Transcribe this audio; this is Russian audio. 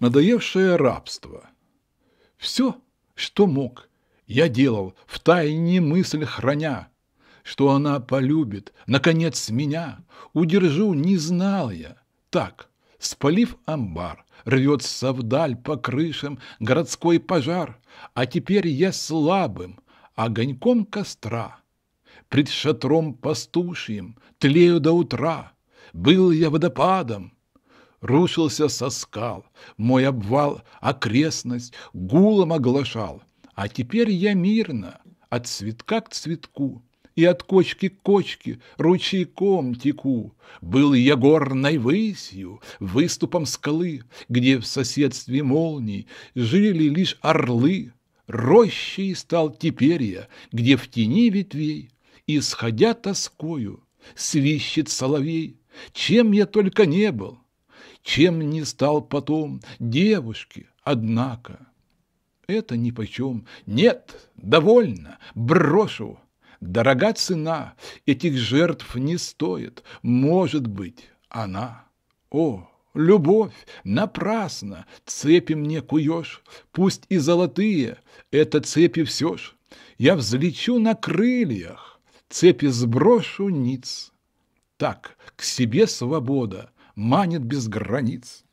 надоевшее рабство. Все, что мог, я делал, в тайне мысль храня, что она полюбит, наконец, меня, удержу, не знал я. Так, спалив амбар, рвется вдаль по крышам городской пожар, а теперь я слабым огоньком костра. Пред шатром пастушьим тлею до утра, был я водопадом, рушился со скал, мой обвал окрестность гулом оглашал. А теперь я мирно, от цветка к цветку, и от кочки к кочке ручейком теку. Был я горной высью, выступом скалы, где в соседстве молний жили лишь орлы. Рощей стал теперь я, где в тени ветвей, исходя тоскою, свищет соловей. Чем я только не был, чем не стал потом девушки, однако. Это ни почем. Нет, довольно, брошу. Дорога цена этих жертв не стоит. Может быть, она. О, любовь, напрасно цепи мне куешь, пусть и золотые, это цепи все ж. Я взлечу на крыльях, цепи сброшу ниц. Так, к себе свобода, манит без границ.